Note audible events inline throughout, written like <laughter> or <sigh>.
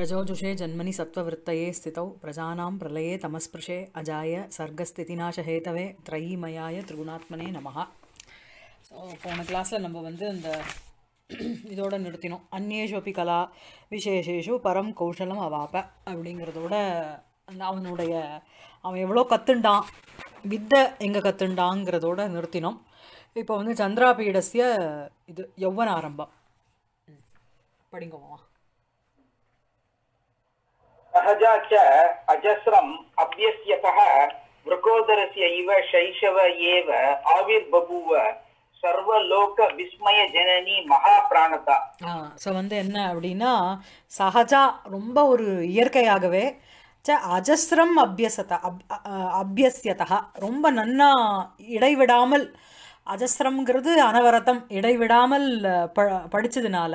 रजोजुषे ஜன்மனி सत्त्ववृत्तये ஸ்திதௌ பிரஜானாம் பிரலயே தமஸ்பிருஷே அஜாய சர்க்கஸ்திதிநாசஹேதவே த்ரயீமயாய திரிகுணாத்மனே நமகா ஸோ போன கிளாஸில் நம்ம வந்து அந்த <clears throat> இதோட நிறுத்தினோம் அந்நேஷோபி கலா விசேஷேஷு பரம் கௌஷலம் அவாப்ப அப்படிங்கிறதோட அவனுடைய அவன் எவ்வளோ கத்துண்டான் வித்தை எங்கே கத்துண்டாங்கிறதோட நிறுத்தினோம் இப்போ வந்து சந்திராபீடஸ்ய இது யௌவன ஆரம்பம் படிங்கம்மா சகஜா ச அஜஸ்ரம் அபியஸ்யதः விரகோதரஸ்ய இவ சைஷவ ஏவ ஆவிர் பபூவ சர்வலோக விஸ்மய ஜனனி மகா பிராணதா ஸோ வந்து என்ன அப்படின்னா சகஜா ரொம்ப ஒரு இயற்கையாகவே ச அஜஸ்ரம் அபியசதா அப் அபியசியதா ரொம்ப நன்னா இடைவிடாமல் அஜஸ்ரம்ங்கிறது அனவரதம் இடைவிடாமல் ப படித்ததுனால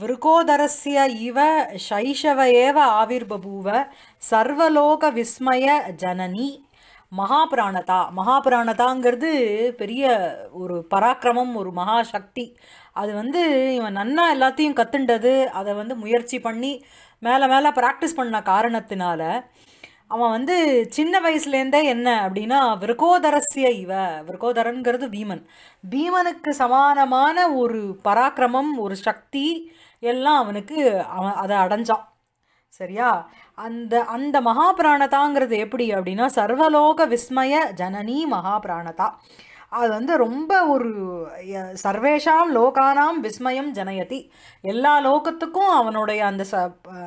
விருகோதரஸ்ய இவ சைஷவ ஏவ ஆவிர் பபூவ சர்வலோக விஸ்மய ஜனனி மகாபிராணதா மகாபிராணதாங்கிறது பெரிய ஒரு பராக்கிரமம் ஒரு மகாசக்தி அது வந்து இவன் நன்னா எல்லாத்தையும் கத்துண்டது அதை வந்து முயற்சி பண்ணி மேலே மேலே ப்ராக்டிஸ் பண்ண காரணத்தினால அவன் வந்து சின்ன வயசுலேருந்தே என்ன அப்படின்னா விருகோதரஸ்ய இவ விருகோதரன்கிறது பீமன் பீமனுக்கு சமானமான ஒரு பராக்கிரமம் ஒரு சக்தி எல்லாம் அவனுக்கு அவன் அதை அடைஞ்சான் சரியா அந்த அந்த மகாபிராணதாங்கிறது எப்படி அப்படின்னா சர்வலோக விஸ்மய ஜனனி மகாபிராணதா அது வந்து ரொம்ப ஒரு சர்வேஷாம் லோகானாம் விஸ்மயம் ஜனயதி எல்லா லோகத்துக்கும் அவனுடைய அந்த ச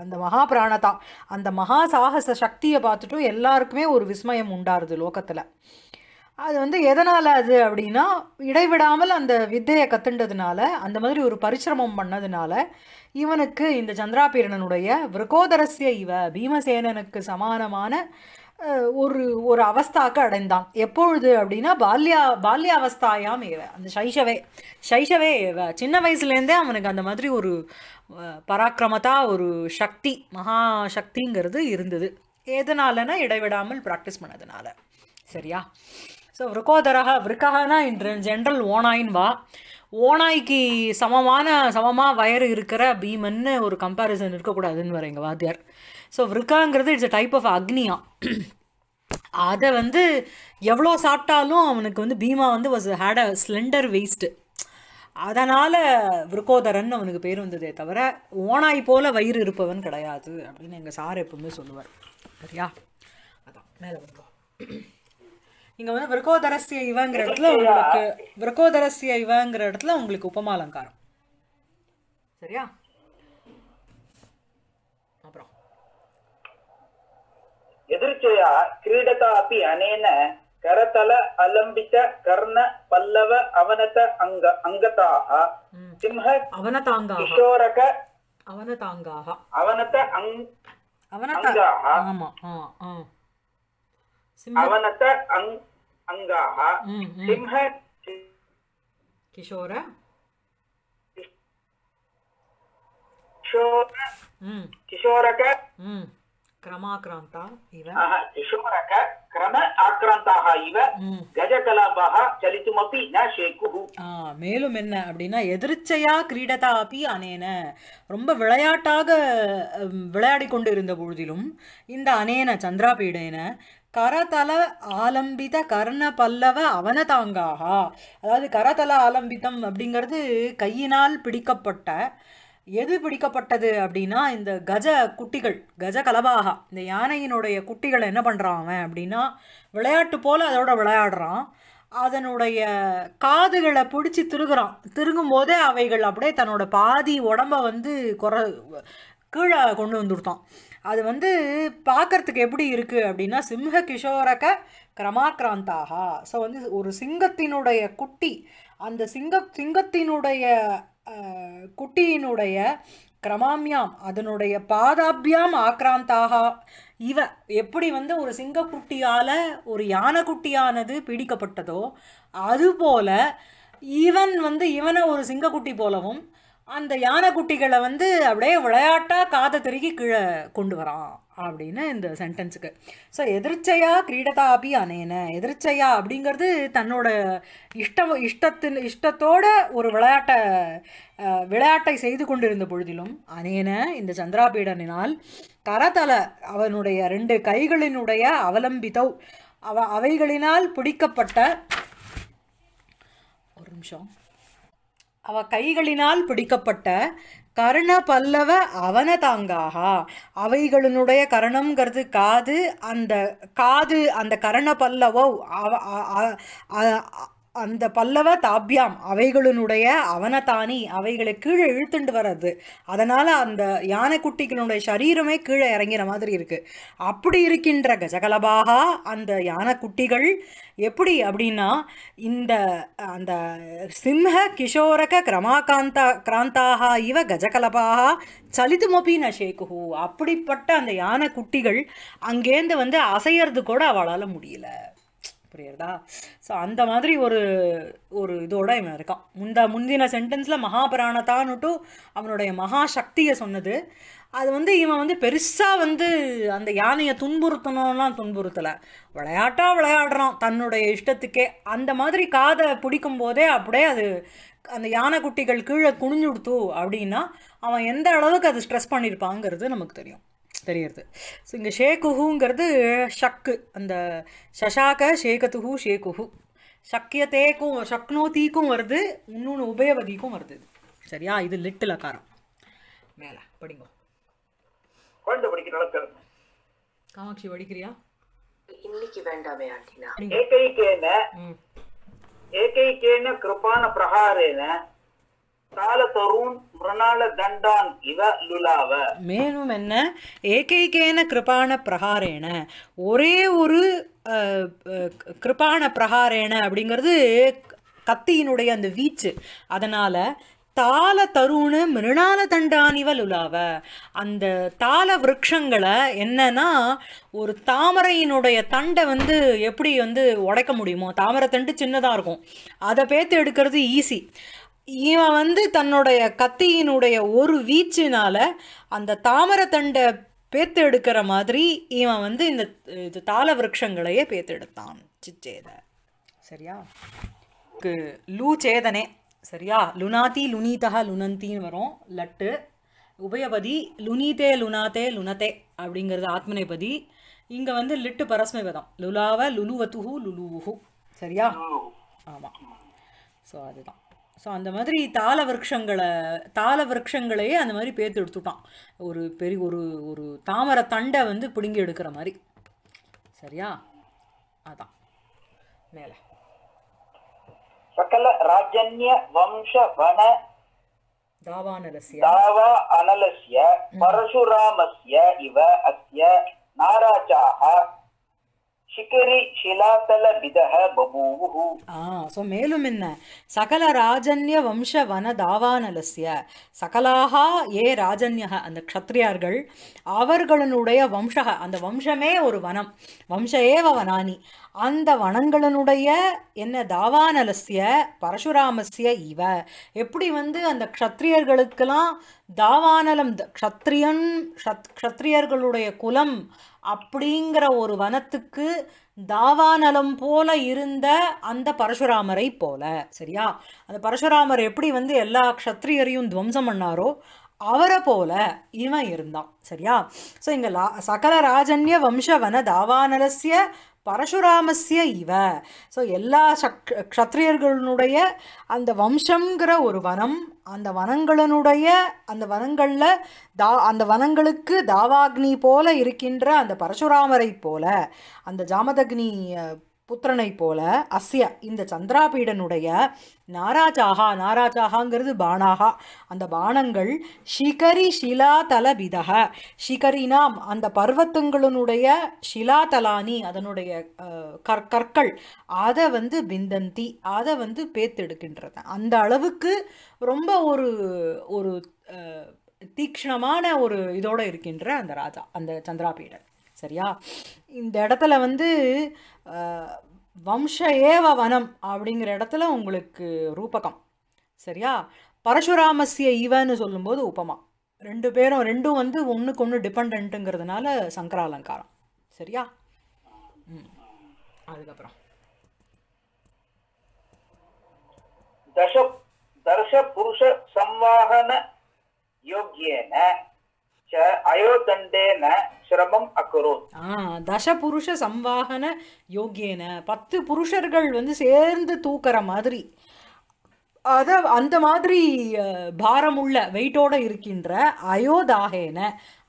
அந்த மகாபிராணதா அந்த மகா சாகச சக்தியை பார்த்துட்டும் எல்லாருக்குமே ஒரு விஸ்மயம் உண்டாருது லோகத்தில் அது வந்து எதனால் அது அப்படின்னா இடைவிடாமல் அந்த வித்தையை கத்துண்டதுனால அந்த மாதிரி ஒரு பரிசிரமம் பண்ணதுனால இவனுக்கு இந்த சந்திராபீரணனுடைய விரகோதரஸ்ய இவ பீமசேனனுக்கு சமானமான ஒரு ஒரு அவஸ்தாக்கு அடைந்தான் எப்பொழுது அப்படின்னா பால்யா பால்யாவஸ்தாயாம் ஏவ அந்த சைஷவே சைஷவே ஏவ சின்ன வயசுலேருந்தே அவனுக்கு அந்த மாதிரி ஒரு பராக்கிரமத்தா ஒரு சக்தி மகா சக்திங்கிறது இருந்தது எதனாலனா இடைவிடாமல் ப்ராக்டிஸ் பண்ணதுனால சரியா ஸோ விருக்கோதரக விருக்ககனா இன்று ஜென்ரல் ஓனாயின் வா ஓனாய்க்கு சமமான சமமாக வயறு இருக்கிற பீமன்னு ஒரு கம்பேரிசன் இருக்கக்கூடாதுன்னு வரேங்க வாத்தியார் ஸோ விருக்காங்கிறது இட்ஸ் அ டைப் ஆஃப் அக்னியா அதை வந்து எவ்வளோ சாப்பிட்டாலும் அவனுக்கு வந்து பீமா வந்து was had a slender waist அதனால் விருக்கோதரன் அவனுக்கு பேர் வந்ததே தவிர ஓனாய் போல் வயிறு இருப்பவன் கிடையாது அப்படின்னு எங்கள் சார் எப்பவுமே சொல்லுவார் சரியா அதான் மேலே வந்து இங்கே வந்து விருக்கோதரசிய இவங்கிற இடத்துல உங்களுக்கு விருக்கோதரசிய இவங்கிற இடத்துல உங்களுக்கு உபமாலங்காரம் சரியா எதிர்ச்சயா क्रीडता अपि अनेन करतल अलम्बित कर्ण पल्लव अवनत अङ्ग अङ्गताः सिंह अवनताङ्गाः किशोरक अवनताङ्गाः अवनत अङ्गाः अवनत अङ्गाः सिंह किशोर किशोरक क्रमाक्रान्ता इव यशोरक क्रम இவ ந மேலும் என்ன அப்படின்னா எதிர்ச்சையா கிரீடதா அப்பி அனேன ரொம்ப விளையாட்டாக விளையாடி கொண்டு இருந்த பொழுதிலும் இந்த அனேன சந்திராபீடேன கரதல ஆலம்பித கர்ண பல்லவ அவனதாங்காக அதாவது கரதல ஆலம்பிதம் அப்படிங்கிறது கையினால் பிடிக்கப்பட்ட எது பிடிக்கப்பட்டது அப்படின்னா இந்த கஜ குட்டிகள் கஜ கலபாகா இந்த யானையினுடைய குட்டிகளை என்ன பண்ணுறான் அவன் அப்படின்னா விளையாட்டு போல் அதோட விளையாடுறான் அதனுடைய காதுகளை பிடிச்சி திருகுறான் திருகும் போதே அவைகள் அப்படியே தன்னோட பாதி உடம்ப வந்து குறை கீழே கொண்டு வந்துடுத்தான் அது வந்து பார்க்குறதுக்கு எப்படி இருக்குது அப்படின்னா சிம்ஹ கிஷோரக கிரமாக்ராந்தாகா ஸோ வந்து ஒரு சிங்கத்தினுடைய குட்டி அந்த சிங்க சிங்கத்தினுடைய குட்டியினுடைய கிரமாமியாம் அதனுடைய பாதாபியாம் ஆக்ராந்தாக இவ எப்படி வந்து ஒரு சிங்கக்குட்டியால் ஒரு குட்டியானது பீடிக்கப்பட்டதோ அதுபோல இவன் வந்து இவனை ஒரு சிங்கக்குட்டி போலவும் அந்த யானைக்குட்டிகளை வந்து அப்படியே விளையாட்டாக காதை திருக்கி கீழே கொண்டு வரான் அப்படின்னு இந்த சென்டென்ஸுக்கு ஸோ எதிர்ச்சையா கிரீடதாபி அனேன எதிர்ச்சையா அப்படிங்கிறது தன்னோட இஷ்ட இஷ்டத்தின் இஷ்டத்தோட ஒரு விளையாட்டை விளையாட்டை செய்து கொண்டிருந்த பொழுதிலும் அனேன இந்த சந்திராபீடனினால் கரதல அவனுடைய ரெண்டு கைகளினுடைய அவலம்பிதவ் அவ அவைகளினால் பிடிக்கப்பட்ட ஒரு நிமிஷம் அவ கைகளினால் பிடிக்கப்பட்ட கர்ண பல்லவ அவனதாங்காக அவைகளினுடைய கரணம்ங்கிறது காது அந்த காது அந்த கரண பல்லவோ அவ அந்த பல்லவ தாப்யாம் அவைகளினுடைய அவனதானி அவைகளை கீழே இழுத்துண்டு வர்றது அதனால் அந்த யானைக்குட்டிகளுடைய சரீரமே கீழே இறங்கிற மாதிரி இருக்குது அப்படி இருக்கின்ற கஜகலபாகா அந்த யானைக்குட்டிகள் எப்படி அப்படின்னா இந்த அந்த சிம்ஹ கிஷோரக கிரமாகாந்தா கிராந்தாக இவ கஜகலபாக சலிதுமபி நஷேகுஹு அப்படிப்பட்ட அந்த யானைக்குட்டிகள் அங்கேருந்து வந்து அசையறது கூட அவளால் முடியல புரியுறதா ஸோ அந்த மாதிரி ஒரு ஒரு இதோட இவன் இருக்கான் முந்த முந்தின சென்டென்ஸில் மகாபராணத்தான்னுட்டு அவனுடைய மகாசக்தியை சொன்னது அது வந்து இவன் வந்து பெருசாக வந்து அந்த யானையை துன்புறுத்தணும்லாம் துன்புறுத்தலை விளையாட்டாக விளையாடுறான் தன்னுடைய இஷ்டத்துக்கே அந்த மாதிரி காதை பிடிக்கும் போதே அப்படியே அது அந்த யானை குட்டிகள் கீழே குனிஞ்சுடுத்து அப்படின்னா அவன் எந்த அளவுக்கு அது ஸ்ட்ரெஸ் பண்ணியிருப்பாங்கிறது நமக்கு தெரியும் தெரியுது ஸோ இங்கே ஷேகுஹுங்கிறது ஷக்கு அந்த ஷஷாக்க ஷேகத்துஹு ஷேகுஹு சக்கியத்தேக்கும் தீக்கும் வருது இன்னொன்று உபயவதிக்கும் வருது சரியா இது லிட்டில் அக்காரம் மேலே படிங்க குழந்தை காமாட்சி படிக்கிறியா இன்னைக்கு வேண்டாமே ஆண்டினா ஏகைக்கேன ஏகைக்கேன கிருபான பிரகாரேன மேலும் என்ன ஏகைகேன கிருபான பிரகாரேன ஒரே ஒரு கிருபான பிரகாரேன அப்படிங்கிறது கத்தியினுடைய அந்த வீச்சு அதனால தால தருணு மிருணால தண்டானிவ லுலாவ அந்த தால விரக்ஷங்களை என்னன்னா ஒரு தாமரையினுடைய தண்டை வந்து எப்படி வந்து உடைக்க முடியுமோ தாமரை தண்டு சின்னதாக இருக்கும் அதை பேத்து எடுக்கிறது ஈஸி இவன் வந்து தன்னுடைய கத்தியினுடைய ஒரு வீச்சினால் அந்த தாமரத்தண்டை பேத்து எடுக்கிற மாதிரி இவன் வந்து இந்த இது தாள விரக்ஷங்களையே எடுத்தான் சிச்சேத சரியா லூ சேதனே சரியா லுனாதி லுனிதா லுனந்தின்னு வரும் லட்டு உபயபதி லுனீதே லுனாதே லுனதே அப்படிங்கிறது ஆத்மனைபதி இங்கே வந்து லிட்டு பரஸ்மைபதம் லுலாவ லுலுவத்துஹு லுலுவுஹு சரியா ஆமாம் ஸோ அதுதான் ஸோ அந்த மாதிரி தால விரக்ஷங்களை தால விரக்ஷங்களையே அந்த மாதிரி பேர்த்து எடுத்துட்டான் ஒரு பெரிய ஒரு ஒரு தாமர தண்டை வந்து பிடுங்கி எடுக்கிற மாதிரி சரியா அதான் மேலே சகல ராஜன்ய வம்ச வன தாவா அனலசிய பரசுராமசிய இவ அஸ்ய நாராஜாக சிகரி சிலாசல விதக பபூவுஹு ஆ சோ மேலும் என்ன சகல ராஜன்ய வம்ச வன தாவானலசிய சகலாக ஏ ராஜன்ய அந்த க்ஷத்ரியார்கள் அவர்களுடைய வம்சக அந்த வம்சமே ஒரு வனம் வம்ச ஏவ வனானி அந்த வனங்களுடைய என்ன தாவானலசிய பரசுராமசிய இவ எப்படி வந்து அந்த க்ஷத்ரியர்களுக்கெல்லாம் தாவானலம் க்ஷத்ரியன் க்ஷத் க்ஷத்ரியர்களுடைய குலம் அப்படிங்கிற ஒரு வனத்துக்கு தாவானலம் போல இருந்த அந்த பரசுராமரை போல சரியா அந்த பரசுராமர் எப்படி வந்து எல்லா க்ஷத்ரியரையும் துவம்சம் பண்ணாரோ அவரை போல இவன் இருந்தான் சரியா ஸோ இங்கே லா சகல ராஜன்ய வம்சவன தாவானரஸ்ய பரசுராமஸ்ய இவ ஸோ எல்லா சக் க்ஷத்ரியர்களுடைய அந்த வம்சங்கிற ஒரு வனம் அந்த வனங்களனுடைய அந்த வனங்களில் தா அந்த வனங்களுக்கு தாவாக்னி போல இருக்கின்ற அந்த பரசுராமரை போல அந்த ஜாமதக்னி புத்திரனை போல அஸ்ய இந்த சந்திராபீடனுடைய நாராஜாகா நாராஜாகாங்கிறது பானாகா அந்த பானங்கள் ஷிகரி ஷிலாதலபிதக ஷிகரினாம் அந்த பர்வத்தங்களுடைய ஷிலாதலானி அதனுடைய கற்கற்கள் கற்கள் அதை வந்து பிந்தந்தி அதை வந்து பேத்தெடுக்கின்றது அந்த அளவுக்கு ரொம்ப ஒரு ஒரு தீக்ஷணமான ஒரு இதோடு இருக்கின்ற அந்த ராஜா அந்த சந்திராபீடன் சரியா இந்த இடத்துல வந்து வம்ச ஏவ வனம் அப்படிங்கிற இடத்துல உங்களுக்கு ரூபகம் சரியா பரஷுராமசிய இவன்னு சொல்லும்போது உபமா ரெண்டு பேரும் ரெண்டும் வந்து ஒன்றுக்கு ஒன்று டிபெண்ட்டுங்கிறதுனால சங்கராலங்காரம் சரியா ம் அதுக்கப்புறம் தச தர்ஷ புருஷ சம்வாகன யோக்கியன च அயோதண்டேன சிரமம் அக்குரோத் தச புருஷ சம்வாகன யோகியன பத்து புருஷர்கள் வந்து சேர்ந்து தூக்கிற மாதிரி அத அந்த மாதிரி பாரமுள்ள வெயிட்டோட இருக்கின்ற அயோதாகேன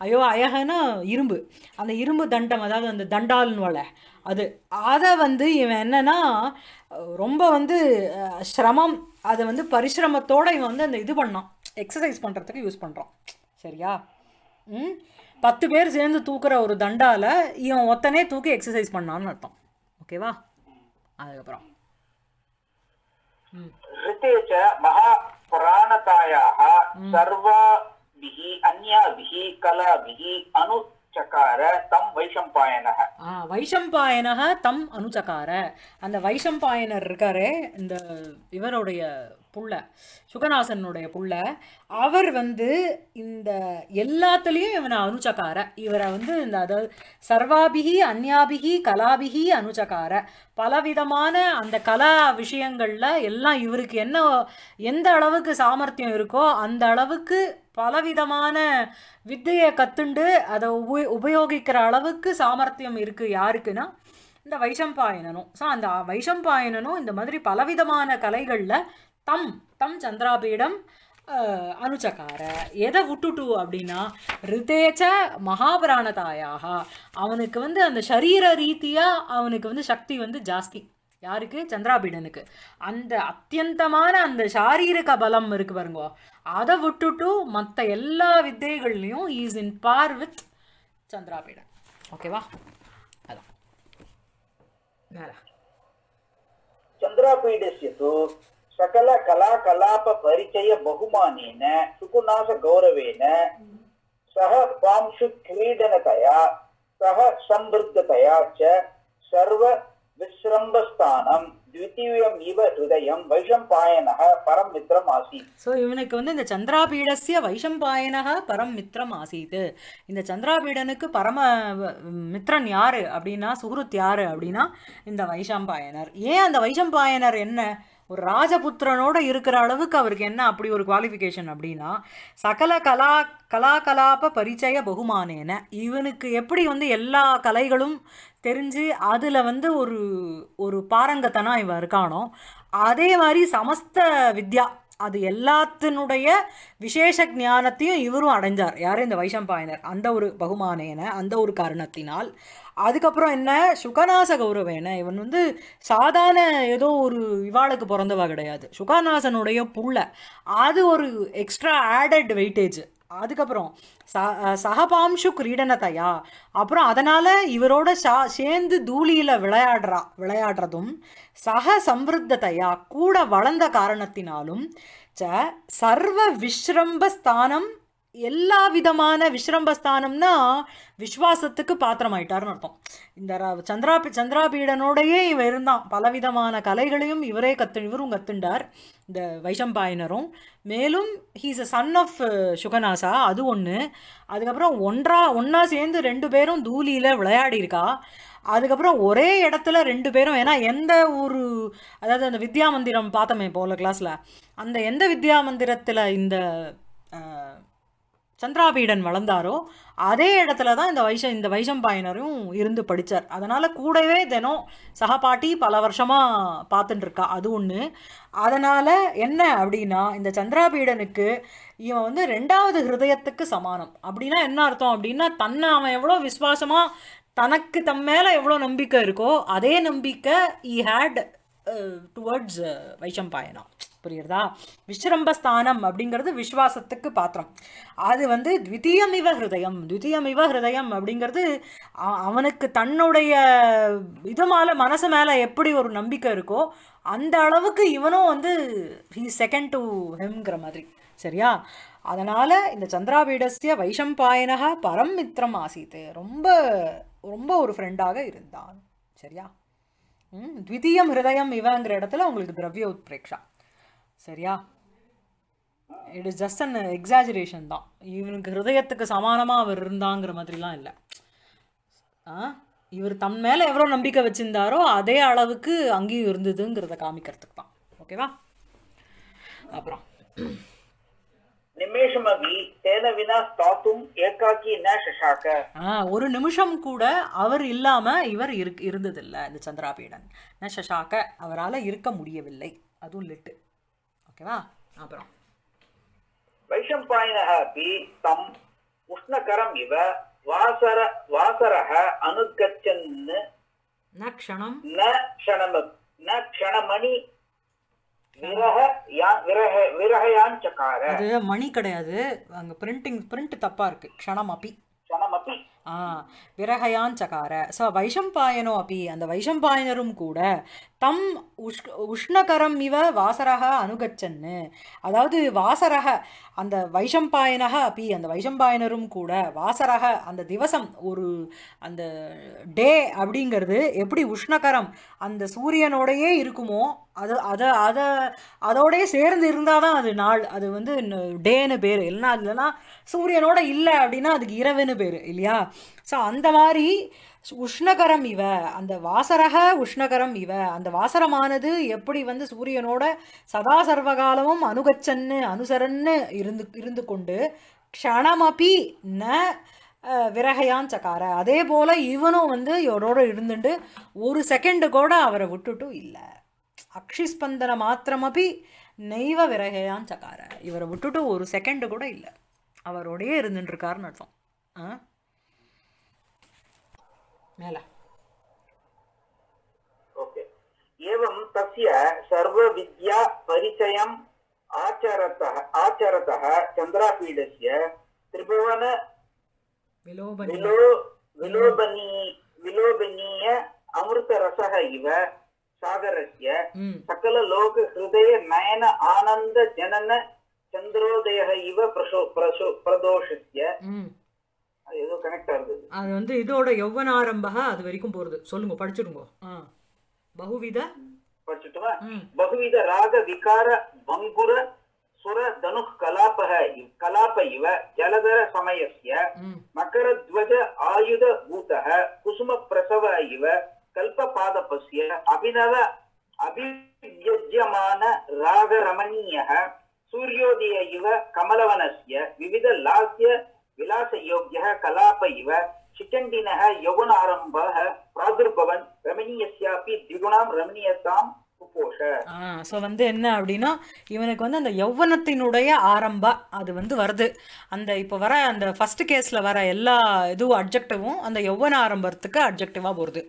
அயோ அயகனா இரும்பு அந்த இரும்பு தண்டம் அதாவது அந்த வலை அது அதை வந்து இவன் என்னன்னா ரொம்ப வந்து சிரமம் அதை வந்து பரிசிரமத்தோட இவன் வந்து அந்த இது பண்ணான் எக்ஸசைஸ் பண்ணுறதுக்கு யூஸ் பண்ணுறான் சரியா பத்து பேர் சேர்ந்து தூக்குற ஒரு தண்டால இவன் ஒத்தனே தூக்கி எக்ஸசைஸ் பண்ணான்னு அர்த்தம் ஓகேவா அதுக்கப்புறம் மகா புராணதாயாக சர்வாபிஹ அந்யாபிஹ கலாபிஹ அனு சக்கார தம் வைஷம்பாயனக வைஷம்பாயனக தம் அனுச்சகார அந்த வைஷம்பாயனர் இருக்காரு இந்த இவருடைய புள்ள சுகநாசனுடைய புள்ள அவர் வந்து இந்த எல்லாத்துலேயும் இவனை அனுச்சக்கார இவரை வந்து இந்த அதாவது சர்வாபிகி அந்யாபிகி கலாபிகி அனுச்சக்கார பலவிதமான அந்த கலா விஷயங்களில் எல்லாம் இவருக்கு என்ன எந்த அளவுக்கு சாமர்த்தியம் இருக்கோ அந்த அளவுக்கு பலவிதமான வித்தையை கத்துண்டு அதை உபயோ உபயோகிக்கிற அளவுக்கு சாமர்த்தியம் இருக்குது யாருக்குன்னா இந்த வைஷம்பாயனனும் ஸோ அந்த வைஷம்பாயனனும் இந்த மாதிரி பலவிதமான கலைகளில் தம் தம் சந்திராபீடம் அனுச்சக்கார எதை விட்டுட்டு அப்படின்னா ரிதேச்ச மகாபிராணதாயாக அவனுக்கு வந்து அந்த சரீர ரீதியாக அவனுக்கு வந்து சக்தி வந்து ஜாஸ்தி யாருக்கு சந்திராபீடனுக்கு அந்த அத்தியந்தமான அந்த சாரீரக பலம் இருக்கு பாருங்கோ அதை விட்டுட்டு மற்ற எல்லா வித்தைகள்லையும் ஈஸ் இன் பார் வித் சந்திராபீடன் ஓகேவா அதான் மேலே சகல கலா கலாப பரிச்சய பகுமானேன ಸುಕುನಾಸ கௌரவேன ಸಹ ಪಾಂಶು ಕ್ರೀಡನತೆಯ ಸಹ ಸಮೃದ್ಧತೆಯ ಚ ಸರ್ವ விஸ்ரம்பஸ்தானம் த்விதீயம் இவ ஹிருதயம் வைஷம்பாயனக பரம் மித்ரம் ஆசீத் ஸோ இவனுக்கு வந்து இந்த சந்திராபீடசிய வைஷம்பாயனக பரம் மித்ரம் ஆசீத் இந்த சந்திராபீடனுக்கு பரம மித்ரன் யாரு அப்படின்னா சுகுருத் யாரு அப்படின்னா இந்த வைஷம்பாயனர் ஏன் அந்த வைஷம்பாயனர் என்ன ஒரு ராஜபுத்திரனோட இருக்கிற அளவுக்கு அவருக்கு என்ன அப்படி ஒரு குவாலிஃபிகேஷன் அப்படின்னா சகல கலா கலாகலாப பரிச்சய பகுமானேன இவனுக்கு எப்படி வந்து எல்லா கலைகளும் தெரிஞ்சு அதில் வந்து ஒரு ஒரு பாரங்கத்தனாக இவன் இருக்கானோ அதே மாதிரி சமஸ்த வித்யா அது எல்லாத்தினுடைய விசேஷ ஞானத்தையும் இவரும் அடைஞ்சார் யாரும் இந்த வைஷம்பாயனர் அந்த ஒரு பகுமானேன அந்த ஒரு காரணத்தினால் அதுக்கப்புறம் என்ன சுகநாச கௌரவம் என்ன இவன் வந்து சாதாரண ஏதோ ஒரு இவாளுக்கு பிறந்தவா கிடையாது சுகநாசனுடைய புள்ள அது ஒரு எக்ஸ்ட்ரா ஆடட் வெயிட்டேஜ் அதுக்கப்புறம் ச சகபாம்சு கிரீடனத்தையா அப்புறம் அதனால் இவரோட சா சேர்ந்து தூளியில் விளையாடுறா விளையாடுறதும் சக சம்ருத்தையா கூட வளர்ந்த காரணத்தினாலும் ச சர்வ விஸ்ரம்பஸ்தானம் ஸ்தானம் எல்லா விதமான விஸ்ரம்பஸ்தானம்னா விஸ்வாசத்துக்கு பாத்திரமாயிட்டார்னு அர்த்தம் இந்த சந்திரா சந்திராபீடனோடையே இவன் இருந்தான் பலவிதமான கலைகளையும் இவரே கத்து இவரும் கத்துண்டார் இந்த வைஷம்பாயினரும் மேலும் he's a son of Shukanasa அது ஒன்று அதுக்கப்புறம் ஒன்றா ஒன்றா சேர்ந்து ரெண்டு பேரும் தூலியில் விளையாடி இருக்கா அதுக்கப்புறம் ஒரே இடத்துல ரெண்டு பேரும் ஏன்னா எந்த ஒரு அதாவது அந்த வித்யா மந்திரம் பார்த்தோமே போல கிளாஸில் அந்த எந்த வித்யா மந்திரத்தில் இந்த சந்திராபீடன் வளர்ந்தாரோ அதே இடத்துல தான் இந்த வைஷ இந்த வைஷம்பாயினரும் இருந்து படித்தார் அதனால் கூடவே தினம் சகபாட்டி பல வருஷமாக பார்த்துட்டுருக்கா அது ஒன்று அதனால் என்ன அப்படின்னா இந்த சந்திராபீடனுக்கு இவன் வந்து ரெண்டாவது ஹிருதயத்துக்கு சமானம் அப்படின்னா என்ன அர்த்தம் அப்படின்னா தன்னை அவன் எவ்வளோ விசுவாசமாக தனக்கு தம் மேலே எவ்வளோ நம்பிக்கை இருக்கோ அதே நம்பிக்கை ஈ ஹேட் டுவர்ட்ஸ் வைஷம்பாயனா புரியுறதா விஸ்ரம்பஸ்தானம் அப்படிங்கிறது விஸ்வாசத்துக்கு பாத்திரம் அது வந்து த்விதீயமிவ ஹிருதயம் த்விதீயமிவ ஹிருதயம் அப்படிங்கிறது அவனுக்கு தன்னுடைய இது மேலே மனசு மேலே எப்படி ஒரு நம்பிக்கை இருக்கோ அந்த அளவுக்கு இவனும் வந்து ஹீ செகண்ட் டு ஹெம்ங்கிற மாதிரி சரியா அதனால் இந்த சந்திராபீடஸ்ய வைஷம்பாயனக பரம் மித்திரம் ஆசீத்து ரொம்ப ரொம்ப ஒரு ஃப்ரெண்டாக இருந்தான் சரியா ம் த்விதீயம் ஹிருதயம் இவங்கிற இடத்துல உங்களுக்கு திரவிய உத்பிரேக்ஷா சரியா it is just an exaggeration தான் இவனுக்கு ஹிருதயத்துக்கு சமானமாக அவர் இருந்தாங்கிற மாதிரிலாம் இல்லை இவர் தன் மேலே எவ்வளோ நம்பிக்கை வச்சுருந்தாரோ அதே அளவுக்கு அங்கேயும் இருந்ததுங்கிறத காமிக்கிறதுக்கு தான் ஓகேவா அப்புறம் ஒரு நிமிஷம் கூட அவர் இல்லாம இவர் இருந்ததில்லை இந்த சந்திராபீடன் அவரால் இருக்க முடியவில்லை அதுவும் லிட்டு ஓகேவா அப்புறம் வைஷம்பாயின அப்படி தம் உஷ்ணகரம் இவ வாசர வாசரக அனுகச்சன் ந க்ஷணம் ந க்ஷணம் ந க்ஷணமணி அது மணி கிடையாது அங்க பிரிண்டிங் பிரிண்ட் தப்பா இருக்கு க்ஷணம் அப்பி விரகையான் சகார ஸோ வைஷம்பாயனோ அப்பி அந்த வைஷம்பாயனரும் கூட தம் உஷ் உஷ்ணகரம் இவ வாசரக அனுகச்சன்னு அதாவது வாசரக அந்த வைஷம்பாயனக அப்பி அந்த வைஷம்பாயனரும் கூட வாசரக அந்த திவசம் ஒரு அந்த டே அப்படிங்கிறது எப்படி உஷ்ணகரம் அந்த சூரியனோடையே இருக்குமோ அது அதை அதை அதோடையே சேர்ந்து இருந்தால் தான் அது நாள் அது வந்து டேன்னு பேர் இல்லைன்னா இல்லைன்னா சூரியனோட இல்லை அப்படின்னா அதுக்கு இரவுன்னு பேர் இல்லையா ஸோ அந்த மாதிரி உஷ்ணகரம் இவ அந்த வாசரக உஷ்ணகரம் இவ அந்த வாசரமானது எப்படி வந்து சூரியனோட சதா சர்வகாலமும் அனுகச்சன்னு அனுசரன்னு இருந்து இருந்து கொண்டு க்ஷணமபி ந விரகையான் சக்கார அதே போல் இவனும் வந்து இவரோட இருந்துட்டு ஒரு செகண்டு கூட அவரை விட்டுட்டும் இல்லை அக்ஷிஸ்பந்தன மாத்திரமபி நெய்வ விரகையான் சக்கார இவரை விட்டுட்டு ஒரு செகண்டு கூட இல்லை அவரோடையே இருந்துட்டுருக்காருன்னு அர்த்தம் ஆ மேல एवं तस्य सर्वविद्या परिचयम् आचरतः आचरतः चन्द्रापीठस्य त्रिभुवन विलोभनीय अमृतरसः इव सागरस्य सकललोकहृदय नयन आनन्दजनन चन्द्रोदयः इव प्रशो प्रशो प्रदोषस्य ஏதோ கனெக்ட் ஆகுது அது வந்து இதோட யௌவன ஆரம்பகா அது வரைக்கும் போறது சொல்லுங்க படிச்சிடுங்க பகுவித படிச்சுட்டுமா பகுவித ராக விகார பங்குர சுர தனு கலாப இவ ஜலதர சமயசிய ஆயுத பூதக குசும பிரசவ இவ கல்ப அபிநவ ராக ரமணீய சூரியோதய இவ விவித லாஸ்ய विलासयोग्यः कलाप इव शिखण्डिनः यौवनारम्भः प्रादुर्भवन् रमणीयस्यापि द्विगुणां रमणीयतां ஸோ வந்து என்ன அப்படின்னா இவனுக்கு வந்து அந்த யௌவனத்தினுடைய ஆரம்ப அது வந்து வருது அந்த இப்போ வர அந்த ஃபஸ்ட்டு கேஸில் வர எல்லா இதுவும் அப்ஜெக்டிவும் அந்த யௌவன ஆரம்பத்துக்கு அப்ஜெக்டிவாக போகிறது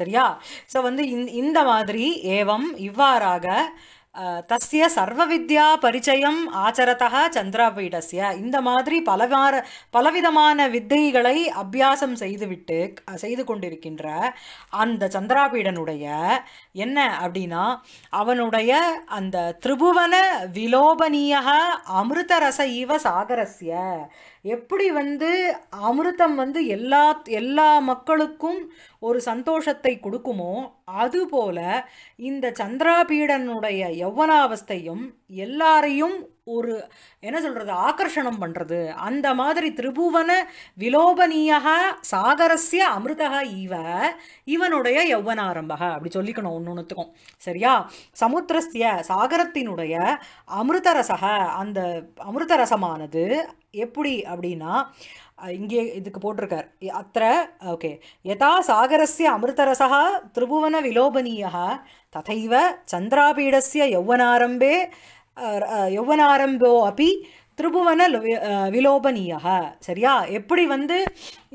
சரியா ஸோ வந்து இந்த மாதிரி ஏவம் இவ்வாறாக தஸ்ய வித்யா பரிச்சயம் ஆச்சரத்தா சந்திராபீடசிய இந்த மாதிரி பலவார பலவிதமான வித்தைகளை அபியாசம் செய்துவிட்டு செய்து கொண்டிருக்கின்ற அந்த சந்திராபீடனுடைய என்ன அப்படின்னா அவனுடைய அந்த திரிபுவன விலோபனீய அமிர்தரச ஈவ சாகரஸ்ய எப்படி வந்து அமிர்தம் வந்து எல்லா எல்லா மக்களுக்கும் ஒரு சந்தோஷத்தை கொடுக்குமோ அதுபோல இந்த சந்திராபீடனுடைய யௌவனாவஸ்தையும் எல்லாரையும் ஒரு என்ன சொல்கிறது ஆக்கர்ஷணம் பண்ணுறது அந்த மாதிரி திரிபுவன விலோபனீயா சாகரஸ்ய அமிர்தக இவ இவனுடைய யௌவனாரம்பக அப்படி சொல்லிக்கணும் ஒன்று ஒன்றுத்துக்கும் சரியா சமுத்திரஸ்திய சாகரத்தினுடைய அமிர்தரசக அந்த அமிர்தரசமானது எப்படி அப்படின்னா இங்கே இதுக்கு போட்டிருக்கார் அத்த ஓகே யதா சாகரஸ்ய அமிர்தரசா திரிபுவன விலோபனீயா ததைவ சந்திராபீடஸ்ய யௌவனாரம்பே யௌவனாரம்போ அப்படி திருபுவன விலோபனீயா சரியா எப்படி வந்து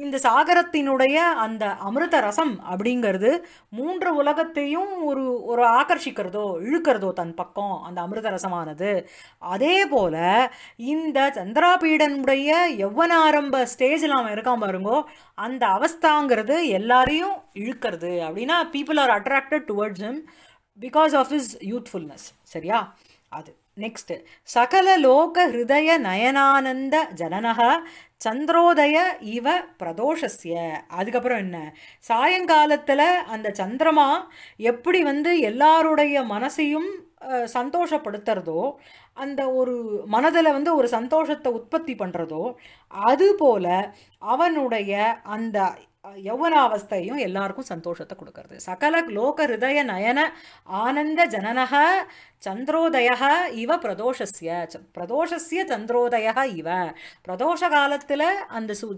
இந்த சாகரத்தினுடைய அந்த அமிர்த ரசம் அப்படிங்கிறது மூன்று உலகத்தையும் ஒரு ஒரு ஆக்கர்ஷிக்கிறதோ இழுக்கிறதோ தன் பக்கம் அந்த அமிர்த ரசமானது அதே போல் இந்த சந்திராபீடனுடைய எவ்வனாரம்ப ஸ்டேஜில் அவன் இருக்கான் பாருங்கோ அந்த அவஸ்தாங்கிறது எல்லாரையும் இழுக்கிறது அப்படின்னா people are attracted towards him because of his youthfulness சரியா நெக்ஸ்ட் சகல லோக ஹிருதய நயனானந்த ஜனனக சந்திரோதய இவ பிரதோஷஸ்ய அதுக்கப்புறம் என்ன சாயங்காலத்தில் அந்த சந்திரமா எப்படி வந்து எல்லாருடைய மனசையும் சந்தோஷப்படுத்துறதோ அந்த ஒரு மனதில் வந்து ஒரு சந்தோஷத்தை உற்பத்தி பண்ணுறதோ அதுபோல் அவனுடைய அந்த யௌவனாவஸ்தையும் எல்லாருக்கும் சந்தோஷத்தை கொடுக்கறது சகல லோக ஹிருதய நயன ஆனந்த ஜனனக சந்திரோதய இவ பிரதோஷஸ்ய பிரதோஷஸ்ய சந்திரோதய இவ பிரதோஷ காலத்தில் அந்த சு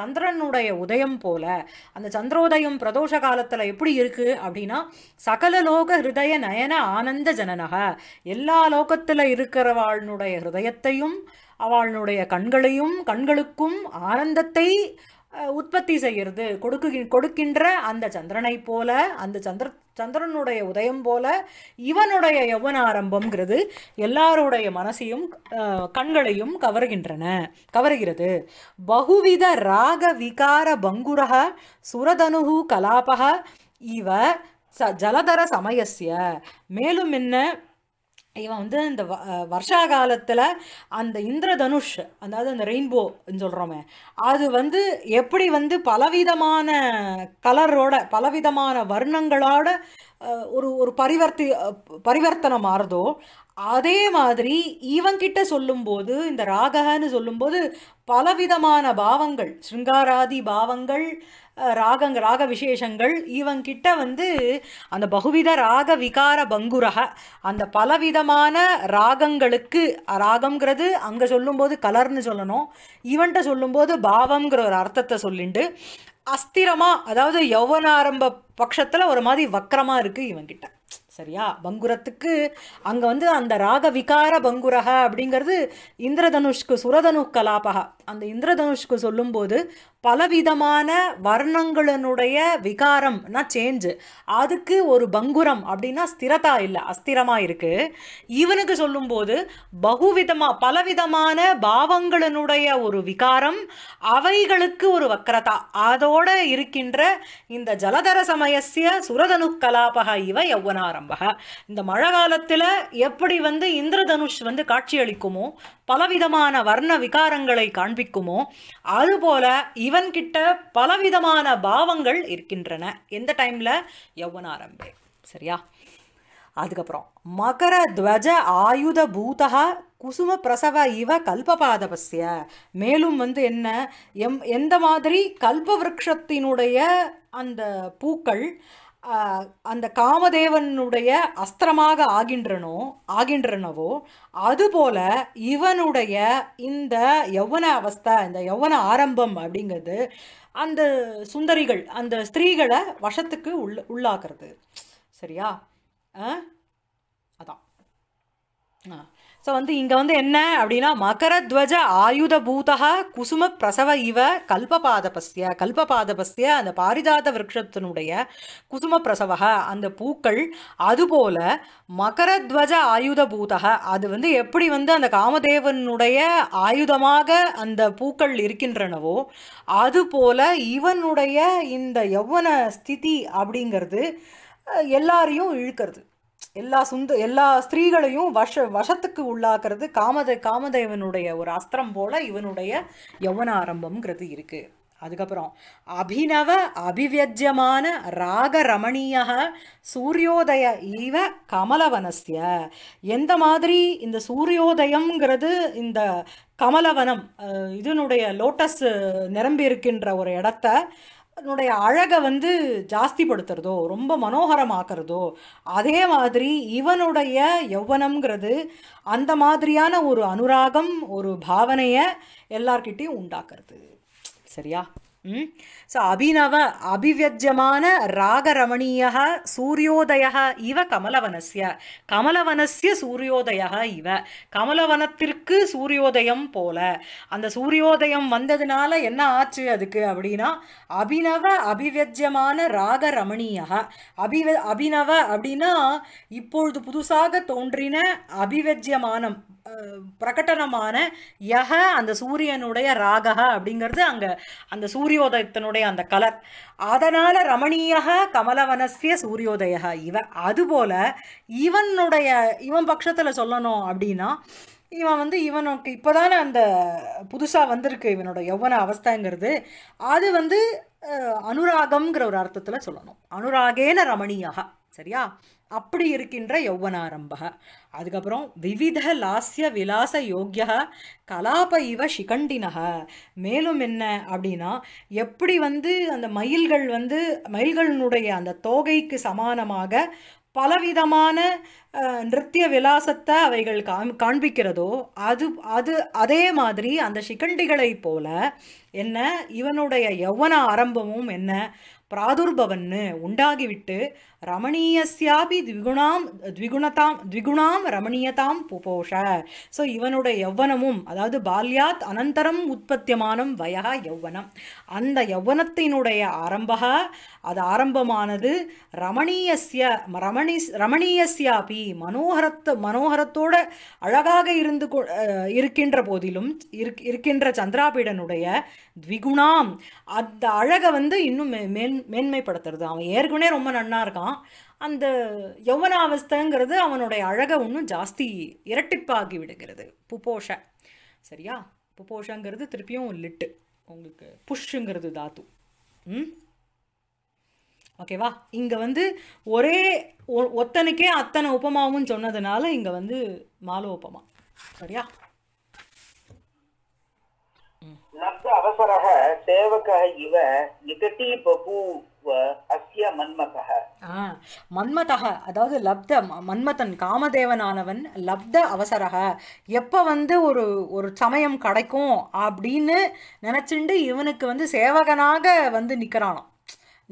சந்திரனுடைய உதயம் போல அந்த சந்திரோதயம் பிரதோஷ காலத்தில் எப்படி இருக்குது அப்படின்னா சகல லோக ஹிருதய நயன ஆனந்த ஜனனக எல்லா லோகத்தில் இருக்கிறவாளுடைய ஹிருதயத்தையும் அவளுடைய கண்களையும் கண்களுக்கும் ஆனந்தத்தை உற்பத்தி செய்கிறது கொடுக்கு கொடுக்கின்ற அந்த சந்திரனைப் போல அந்த சந்திர சந்திரனுடைய உதயம் போல இவனுடைய யவன ஆரம்பம்ங்கிறது எல்லாருடைய மனசையும் கண்களையும் கவருகின்றன கவருகிறது பகுவித ராக விகார பங்குரக சுரதனுகு கலாபக இவ ச ஜலதர சமயசிய மேலும் என்ன இவன் வந்து இந்த வருஷா காலத்தில் அந்த இந்திரதனுஷ் அதாவது அந்த ரெயின்போன்னு சொல்கிறோமே அது வந்து எப்படி வந்து பலவிதமான கலரோட பலவிதமான வர்ணங்களோட ஒரு ஒரு பரிவர்த்தி பரிவர்த்தனம் மாறுதோ அதே மாதிரி இவங்கிட்ட சொல்லும்போது இந்த ராகன்னு சொல்லும்போது பலவிதமான பாவங்கள் ஸ்ருங்காராதி பாவங்கள் ராகங்க ராக விசேஷங்கள் இவங்கிட்ட வந்து அந்த பகுவித ராக விகார பங்குரக அந்த பலவிதமான ராகங்களுக்கு ராகங்கிறது அங்கே சொல்லும்போது கலர்னு சொல்லணும் இவன்கிட்ட சொல்லும்போது பாவங்கிற ஒரு அர்த்தத்தை சொல்லிண்டு அஸ்திரமாக அதாவது யௌவன ஆரம்ப பட்சத்தில் ஒரு மாதிரி வக்கரமாக இருக்குது இவங்கிட்ட சரியா பங்குரத்துக்கு அங்கே வந்து அந்த ராக விகார பங்குரக அப்படிங்கிறது இந்திரதனுஷ்க்கு சுரதனு கலாபக அந்த இந்திரதனுஷ்க்கு சொல்லும்போது பலவிதமான வர்ணங்களினுடைய விகாரம்னா சேஞ்சு அதுக்கு ஒரு பங்குரம் அப்படின்னா ஸ்திரதா இல்லை அஸ்திரமாக இருக்குது இவனுக்கு சொல்லும்போது பகுவிதமாக பலவிதமான பாவங்களினுடைய ஒரு விகாரம் அவைகளுக்கு ஒரு வக்கரதா அதோடு இருக்கின்ற இந்த ஜலதர சமயசிய சுரதனு கலாபக இவ யௌவனாரம்பக இந்த மழை காலத்தில் எப்படி வந்து இந்திரதனுஷ் வந்து காட்சியளிக்குமோ பலவிதமான வர்ண விகாரங்களை காண்பிக்குமோ அதுபோல இவ இவன்கிட்ட பலவிதமான பாவங்கள் இருக்கின்றன எந்த டைமில் யவன ஆரம்பே சரியா அதுக்கப்புறம் மகர துவஜ ஆயுத பூதா குசும பிரசவ இவ கல்பபாதபஸ்ய மேலும் வந்து என்ன எம் எந்த மாதிரி கல்பவிருக்ஷத்தினுடைய அந்த பூக்கள் அந்த காமதேவனுடைய அஸ்திரமாக ஆகின்றனோ ஆகின்றனவோ அதுபோல இவனுடைய இந்த யௌவன அவஸ்தை இந்த யௌவன ஆரம்பம் அப்படிங்கிறது அந்த சுந்தரிகள் அந்த ஸ்திரீகளை வசத்துக்கு உள்ள உள்ளாக்குறது சரியா அதான் ஆ ஸோ வந்து இங்கே வந்து என்ன அப்படின்னா மகரத்வஜ ஆயுத பூதா குசும பிரசவ இவ கல்பபாதபஸ்ய கல்பபாதபஸ்ய அந்த பாரிஜாத விரக்ஷத்தினுடைய குசும பிரசவக அந்த பூக்கள் அதுபோல மகரத்வஜ ஆயுத பூதக அது வந்து எப்படி வந்து அந்த காமதேவனுடைய ஆயுதமாக அந்த பூக்கள் இருக்கின்றனவோ அதுபோல இவனுடைய இந்த யௌவன ஸ்திதி அப்படிங்கிறது எல்லாரையும் இழுக்கிறது எல்லா சுந்த எல்லா ஸ்திரீகளையும் வஷ வசத்துக்கு உள்ளாக்குறது காமத காமதேவனுடைய ஒரு அஸ்திரம் போல இவனுடைய யவன ஆரம்பம்ங்கிறது இருக்குது அதுக்கப்புறம் அபிநவ அபிவியஜமான ராக ரமணீய சூரியோதய இவ கமலவனசிய எந்த மாதிரி இந்த சூரியோதயம்ங்கிறது இந்த கமலவனம் இதனுடைய லோட்டஸ் நிரம்பி இருக்கின்ற ஒரு இடத்த அதனுடைய அழகை வந்து ஜாஸ்திப்படுத்துறதோ ரொம்ப மனோகரமாக்குறதோ அதே மாதிரி இவனுடைய யௌவனம்ங்கிறது அந்த மாதிரியான ஒரு அனுராகம் ஒரு பாவனையை எல்லார்கிட்டேயும் உண்டாக்குறது சரியா ஸோ அபிநவ அபிவியஜமான ராகரமணீய சூரியோதய இவ கமலவனசிய கமலவனசிய சூரியோதய இவ கமலவனத்திற்கு சூரியோதயம் போல அந்த சூரியோதயம் வந்ததுனால என்ன ஆச்சு அதுக்கு அப்படின்னா அபிநவ அபிவியஜமான ராகரமணீய அபிவ அபிநவ அப்படின்னா இப்பொழுது புதுசாக தோன்றின அபிவஜ்யமானம் பிரகடனமான யக அந்த சூரியனுடைய ராகக அப்படிங்கிறது அங்கே அந்த சூரியோதயத்தினுடைய அந்த கலர் அதனால் ரமணீயாக கமலவனசிய சூரியோதயா இவன் அதுபோல் இவனுடைய இவன் பட்சத்தில் சொல்லணும் அப்படின்னா இவன் வந்து இவனுக்கு இப்போ தானே அந்த புதுசாக வந்திருக்கு இவனோட யௌவன அவஸ்தைங்கிறது அது வந்து அனுராகம்ங்கிற ஒரு அர்த்தத்தில் சொல்லணும் அனுராகேன ரமணியாக சரியா அப்படி இருக்கின்ற யௌவனாரம்பக அதுக்கப்புறம் விவித லாஸ்ய விலாச யோக்கிய கலாப இவ ஷிகண்டினக மேலும் என்ன அப்படின்னா எப்படி வந்து அந்த மயில்கள் வந்து மயில்களினுடைய அந்த தோகைக்கு சமானமாக பலவிதமான நிறிய விலாசத்தை அவைகள் காண்பிக்கிறதோ அது அது அதே மாதிரி அந்த சிகண்டிகளைப் போல என்ன இவனுடைய யௌவன ஆரம்பமும் என்ன பிராதுர்பவன்னு உண்டாகிவிட்டு ரமணீயஸ்யாபி த்விகுணாம் த்விகுணதாம் த்விகுணாம் ரமணீயதாம் புபோஷ ஸோ இவனுடைய யௌவனமும் அதாவது பால்யாத் அனந்தரம் உற்பத்தியமானம் வயா யௌவனம் அந்த யௌவனத்தினுடைய ஆரம்பக அது ஆரம்பமானது ரமணீயஸ்ய ரமணி ரமணீயஸ்யாபி மனோகரத்து மனோகரத்தோட அழகாக இருந்து இருக்கின்ற போதிலும் இருக்கின்ற சந்திராபீடனுடைய த்விகுணாம் அந்த அழகை வந்து இன்னும் மேன் மேன்மைப்படுத்துறது அவன் ஏற்கனவே ரொம்ப நன்னா இருக்கான் இருக்கான் அந்த யௌவனாவஸ்தைங்கிறது அவனுடைய அழகை ஒன்றும் ஜாஸ்தி இரட்டிப்பாகி விடுகிறது புபோஷ சரியா புபோஷங்கிறது திருப்பியும் லிட்டு உங்களுக்கு புஷ்ஷுங்கிறது தாத்து ம் ஓகேவா இங்கே வந்து ஒரே ஒத்தனுக்கே அத்தனை உபமாவும் சொன்னதுனால இங்கே வந்து மாலோ உபமா சரியா அவசரக சேவக இவ நிகட்டி பபு அஸ்ய மன்மதக மன்மதக அதாவது லப்த மன்மதன் காமதேவனானவன் லப்த அவசரக எப்போ வந்து ஒரு ஒரு சமயம் கிடைக்கும் அப்படின்னு நினச்சிண்டு இவனுக்கு வந்து சேவகனாக வந்து நிற்கிறானாம்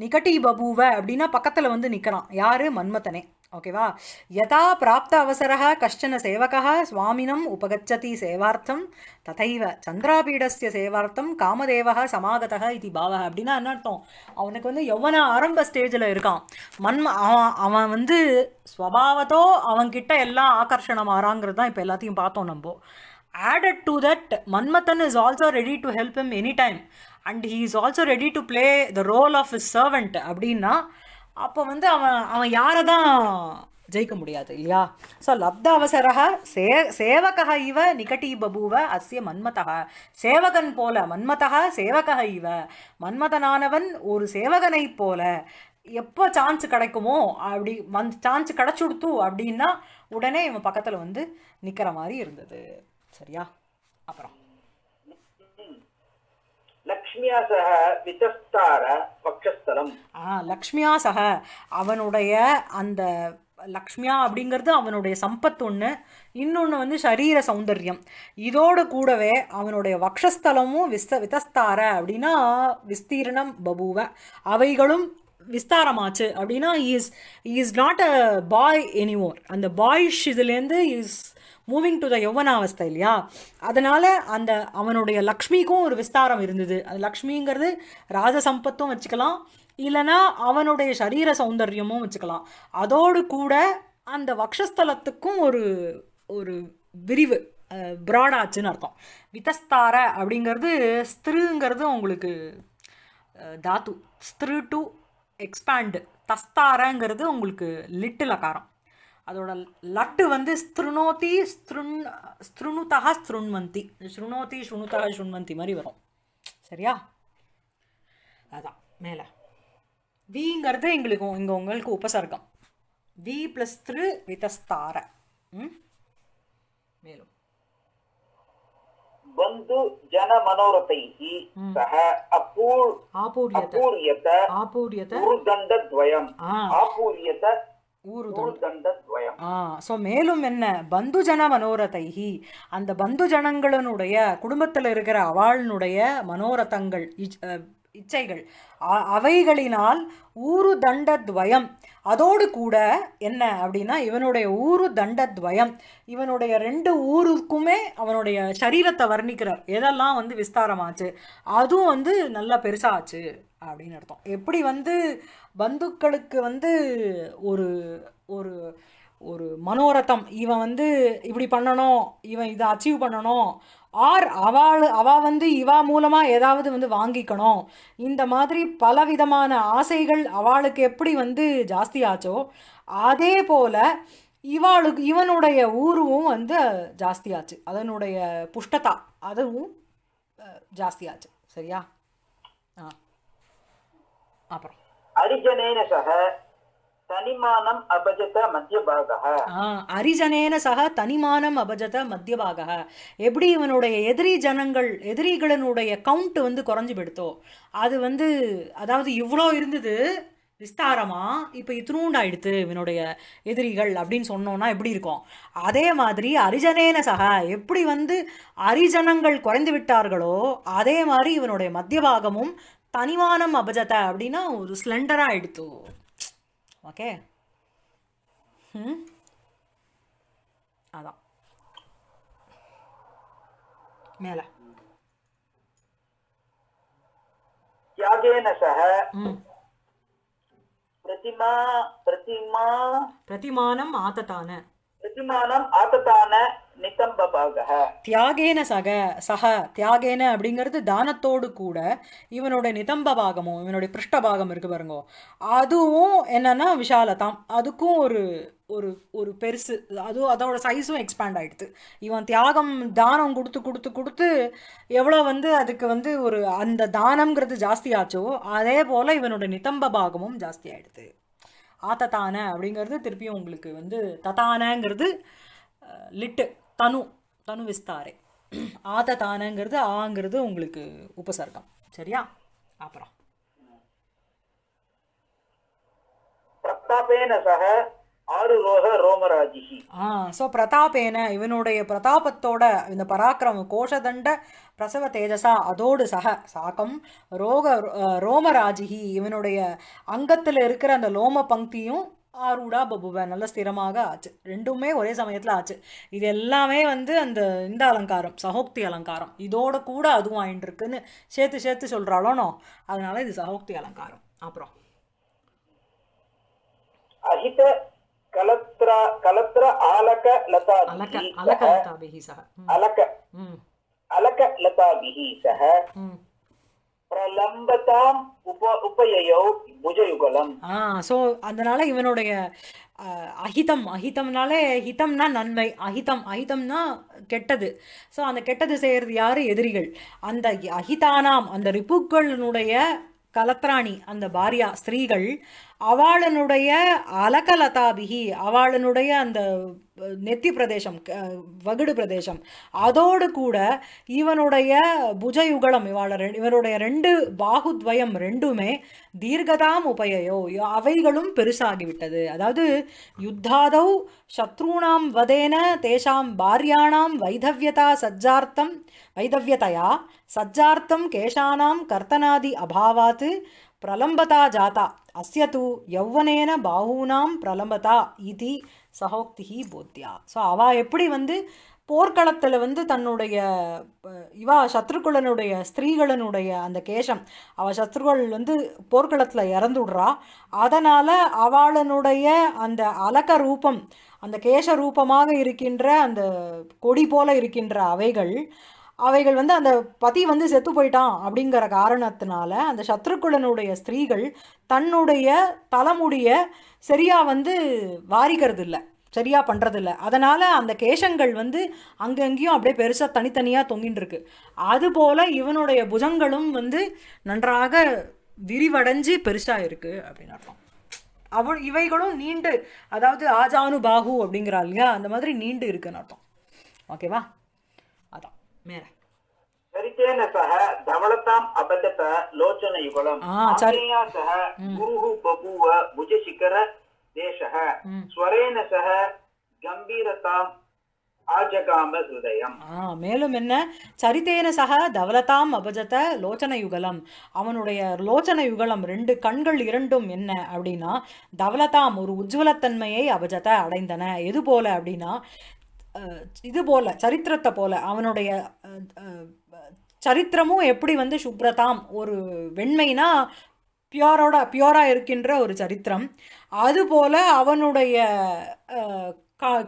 நிகட்டி பபுவ அப்படின்னா பக்கத்தில் வந்து நிற்கிறான் யார் மன்மதனே ஓகேவா யதா பிராப்த அவசரः கஷ்டன சேவகः சுவாமினம் உபகச்சதி சேவார்த்தம் ததைவ சந்திராபீடஸ்ய சேவார்த்தம் காமதேவக சமாகதக இது பாவக அப்படின்னா என்ன அர்த்தம் அவனுக்கு வந்து எவ்வளோ ஆரம்ப ஸ்டேஜில் இருக்கான் மண் அவன் அவன் வந்து ஸ்வபாவத்தோ அவன்கிட்ட எல்லாம் ஆகர்ஷணம் ஆறாங்கிறது தான் இப்போ எல்லாத்தையும் பார்த்தோம் நம்ம added to that Manmathan is also ready to help him any time and he is also ready to play the role of his servant அப்படின்னா அப்போ வந்து அவன் அவன் யாரை தான் ஜெயிக்க முடியாது இல்லையா ஸோ லப்த அவசரக சே சேவக இவ நிகட்டி பபூவ அஸ்ய மன்மதக சேவகன் போல மன்மதக சேவக இவ மன்மதனானவன் ஒரு சேவகனை போல எப்போ சான்ஸ் கிடைக்குமோ அப்படி வந் சான்ஸ் கிடச்சுடுத்து அப்படின்னா உடனே இவன் பக்கத்தில் வந்து நிற்கிற மாதிரி இருந்தது சரியா அப்புறம் லக்ஷ்மியா சக லக்ஷ்மியா சக அவனுடைய அந்த லக்ஷ்மியா அப்படிங்கிறது அவனுடைய சம்பத் ஒன்று இன்னொன்று வந்து சரீர சௌந்தர்யம் இதோடு கூடவே அவனுடைய வக்ஷஸ்தலமும் விஸ்த விதஸ்தார அப்படின்னா விஸ்தீரணம் பபுவ அவைகளும் விஸ்தாரமாச்சு அப்படின்னா is is not a boy anymore அந்த பாய்ஷ் இதுலேருந்து இஸ் மூவிங் டு த அவஸ்தை இல்லையா அதனால் அந்த அவனுடைய லக்ஷ்மிக்கும் ஒரு விஸ்தாரம் இருந்தது அது லக்ஷ்மிங்கிறது ராஜசம்பத்தும் வச்சுக்கலாம் இல்லைனா அவனுடைய சரீர சௌந்தரியமும் வச்சுக்கலாம் அதோடு கூட அந்த வக்ஷஸ்தலத்துக்கும் ஒரு ஒரு விரிவு ப்ராடாச்சுன்னு அர்த்தம் விதஸ்தார அப்படிங்கிறது ஸ்திருங்கிறது உங்களுக்கு தாத்து ஸ்திரு டு எக்ஸ்பேண்டு தஸ்தாரங்கிறது உங்களுக்கு லிட்டில் காரம் அதோட லட்டு வந்து ஸ்திருணோதி ஸ்திருண் ஸ்திருணுதா ஸ்த்ருண்வந்தி ஸ்ருணோதி ஸ்ருணுதா ஸ்ருண்வந்தி மாதிரி வரும் சரியா அதான் மேலே விங்கிறது எங்களுக்கு இங்கே உங்களுக்கு உபசர்க்கம் வி ப்ளஸ் த்ரு விதஸ்தார ம் மேலும் பந்து ಜನ ಮನೋರಥೈಹಿ ಸಹ ಅಪೂರ್ ಆಪೂರ್ಯತ ಆಪೂರ್ಯತ ಆಪೂರ್ಯತ ஊருதல் ஆ ஸோ மேலும் என்ன பந்துஜன மனோரதைஹி அந்த பந்துஜனங்களுடைய குடும்பத்தில் இருக்கிற அவாளினுடைய மனோரதங்கள் இச்சைகள் அவைகளினால் ஊரு தண்டத்வயம் அதோடு கூட என்ன அப்படின்னா இவனுடைய ஊரு தண்டத்வயம் இவனுடைய ரெண்டு ஊருக்குமே அவனுடைய சரீரத்தை வர்ணிக்கிறார் எதெல்லாம் வந்து விஸ்தாரமாச்சு அதுவும் வந்து நல்லா பெருசாச்சு அப்படின்னு அர்த்தம் எப்படி வந்து பந்துக்களுக்கு வந்து ஒரு ஒரு ஒரு மனோரத்தம் இவன் வந்து இப்படி பண்ணணும் இவன் இதை அச்சீவ் பண்ணணும் ஆர் அவள் அவள் வந்து இவா மூலமாக ஏதாவது வந்து வாங்கிக்கணும் இந்த மாதிரி பலவிதமான ஆசைகள் அவளுக்கு எப்படி வந்து ஜாஸ்தி ஆச்சோ அதே போல் இவாளுக்கு இவனுடைய ஊர்வும் வந்து ஜாஸ்தியாச்சு அதனுடைய புஷ்டதா அதுவும் ஜாஸ்தியாச்சு சரியா ஆ அப்புறம் அரிஜனேன சக तनिमानम् अभजत மத்தியபாகः அரிஜனேன சக தனிமானம் அபஜத மத்தியபாகः எப்படி இவனுடைய எதிரி ஜனங்கள் எதிரிகளினுடைய கவுண்ட் வந்து குறைஞ்சு போயிடுத்தோ அது வந்து அதாவது இவ்வளோ இருந்தது விஸ்தாரமா இப்போ இத்தினூண்டு இவனுடைய எதிரிகள் அப்படின்னு சொன்னோன்னா எப்படி இருக்கும் அதே மாதிரி அரிஜனேன சக எப்படி வந்து அரிஜனங்கள் குறைந்து விட்டார்களோ அதே மாதிரி இவனுடைய மத்தியபாகமும் தனிமானம் அபஜத்தை அப்படின்னா ஒரு ஸ்லெண்டராக எடுத்தோம் ஓகே ம் அதான் மேலே பிரதிமா பிரதிமா பிரதிமானம் ஆத்தத்தான பிரதிமானம் ஆத்தத்தான தியாகேன சக சக தியாகேன அப்படிங்கிறது தானத்தோடு கூட இவனுடைய நிதம்ப பாகமும் இவனுடைய பிருஷ்ட பாகம் இருக்கு பாருங்க அதுவும் என்னன்னா விஷாலதாம் அதுக்கும் ஒரு ஒரு ஒரு பெருசு அதுவும் அதோட சைஸும் எக்ஸ்பேண்ட் ஆகிடுது இவன் தியாகம் தானம் கொடுத்து கொடுத்து கொடுத்து எவ்வளோ வந்து அதுக்கு வந்து ஒரு அந்த தானம்ங்கிறது ஜாஸ்தி ஆச்சோ அதே போல் இவனோட நிதம்ப பாகமும் ஜாஸ்தி ஆகிடுது ஆத்தத்தான அப்படிங்கிறது திருப்பியும் உங்களுக்கு வந்து தத்தானங்கிறது லிட்டு தனு தனு விஸ்தாரே ஆத தானங்கிறது ஆங்கிறது உங்களுக்கு உபசர்க்கம் சரியா அப்புறம் பிரதாபேன ஸோ பிரதாபேன இவனுடைய பிரதாபத்தோட இந்த பராக்கிரம கோஷதண்ட பிரசவ தேஜசா அதோடு சக சாக்கம் ரோக ரோமராஜிஹி இவனுடைய அங்கத்தில் இருக்கிற அந்த லோம பங்கியும் ஆரூடா பபுப நல்ல ஸ்திரமாக ஆச்சு ரெண்டுமே ஒரே சமயத்தில் ஆச்சு இது எல்லாமே வந்து அந்த இந்த அலங்காரம் சகோக்தி அலங்காரம் இதோட கூட அதுவும் ஆயிட்டு இருக்குன்னு சேர்த்து சேர்த்து சொல்கிறாளோனோ அதனால இது சகோக்தி அலங்காரம் அப்புறம் அஹித கலத்ரா கலத்ர ஆலக லதா அலக அலக லதா பிஹி சஹ அலக அலக லதா பிஹி பிரலம்பதாம் உப புஜயுகலம் ஆ சோ அதனால இவனுடைய அஹிதம் அஹிதம்னாலே ஹிதம்னா நன்மை அஹிதம் அஹிதம்னா கெட்டது ஸோ அந்த கெட்டது செய்கிறது யார் எதிரிகள் அந்த அஹிதானாம் அந்த ரிப்புக்களினுடைய கலத்ராணி அந்த பாரியா ஸ்திரீகள் அவாளனுடைய அலகலதாபிகி அவாளனுடைய அந்த நெத்தி பிரதேசம் வகுடு பிரதேசம் அதோடு கூட இவனுடைய புஜயுகலம் இவாள இவனுடைய ரெண்டு பாகுத்வயம் ரெண்டுமே தீர்கதாம் உபயோ அவைகளும் பெருசாகிவிட்டது அதாவது யுத்தாதவ் சத்ருணாம் வதேன தேசாம் பாரியாணாம் வைதவியதா சஜ்ஜார்த்தம் வைதவியதையா சஜ்ஜார்த்தம் கேஷானாம் கர்த்தனாதி அபாவாத்து பிரலம்பதா ஜாதா அசியத்து எவ்வனேன யௌவனேன பாகூனாம் பிரலம்பதா இதி சகோக்திஹி போத்தியா ஸோ அவ எப்படி வந்து போர்க்களத்தில் வந்து தன்னுடைய இவா சத்ருக்குளனுடைய ஸ்திரீகளனுடைய அந்த கேஷம் அவள் சத்ருகள் வந்து போர்க்களத்தில் இறந்துடுறா அதனால் அவளனுடைய அந்த அலக ரூபம் அந்த கேஷ ரூபமாக இருக்கின்ற அந்த கொடி போல இருக்கின்ற அவைகள் அவைகள் வந்து அந்த பதி வந்து செத்து போயிட்டான் அப்படிங்கிற காரணத்தினால அந்த சத்ருக்குலனுடைய ஸ்திரீகள் தன்னுடைய தலைமுடிய சரியாக வந்து வாரிக்கிறது இல்லை சரியாக பண்ணுறதில்ல அதனால் அந்த கேஷங்கள் வந்து அங்கங்கேயும் அப்படியே பெருசாக தனித்தனியாக தொங்கின்னு இருக்கு அதுபோல் இவனுடைய புஜங்களும் வந்து நன்றாக விரிவடைஞ்சு பெருசாக இருக்குது அப்படின்னு அர்த்தம் அவன் இவைகளும் நீண்டு அதாவது ஆஜானு பாகு அப்படிங்கிறா இல்லையா அந்த மாதிரி நீண்டு இருக்குன்னு அர்த்தம் ஓகேவா మేర மேலும் என்ன சரித்தேன சக தவலதாம் அபஜத லோச்சன யுகலம் அவனுடைய லோச்சன யுகலம் ரெண்டு கண்கள் இரண்டும் என்ன அப்படின்னா தவலதாம் ஒரு உஜ்வலத்தன்மையை அபஜத அடைந்தன எது போல அப்படின்னா இது போல சரித்திரத்தை போல அவனுடைய சரித்திரமும் எப்படி வந்து சுப்ரதாம் ஒரு வெண்மைனா பியோரோட பியோராக இருக்கின்ற ஒரு சரித்திரம் அதுபோல் அவனுடைய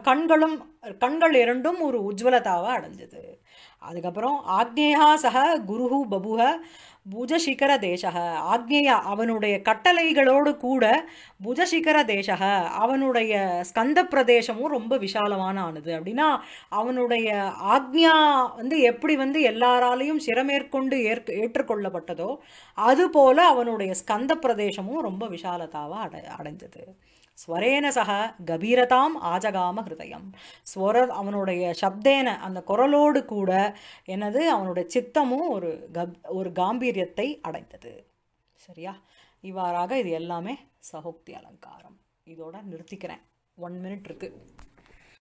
கண்களும் கண்கள் இரண்டும் ஒரு உஜ்வலதாவாக அடைஞ்சது அதுக்கப்புறம் ஆக்னேயா சக குருஹு பபுக புஜசிகர தேசக ஆக்னேயா அவனுடைய கட்டளைகளோடு கூட புஜசிகர தேசக அவனுடைய ஸ்கந்த பிரதேசமும் ரொம்ப விசாலமான ஆனது அப்படின்னா அவனுடைய ஆக்ஞா வந்து எப்படி வந்து எல்லாராலையும் சிறமேற்கொண்டு ஏற்க ஏற்றுக்கொள்ளப்பட்டதோ அதுபோல அவனுடைய ஸ்கந்த பிரதேசமும் ரொம்ப விசாலத்தாவாக அடை அடைஞ்சது ஸ்வரேன சக கபீரதாம் ஆஜகாம ஹிருதயம் ஸ்வர அவனுடைய சப்தேன அந்த குரலோடு கூட எனது அவனுடைய சித்தமும் ஒரு கப் ஒரு காம்பீரியத்தை அடைந்தது சரியா இவ்வாறாக இது எல்லாமே சகோக்தி அலங்காரம் இதோட நிறுத்திக்கிறேன் ஒன் மினிட் இருக்குது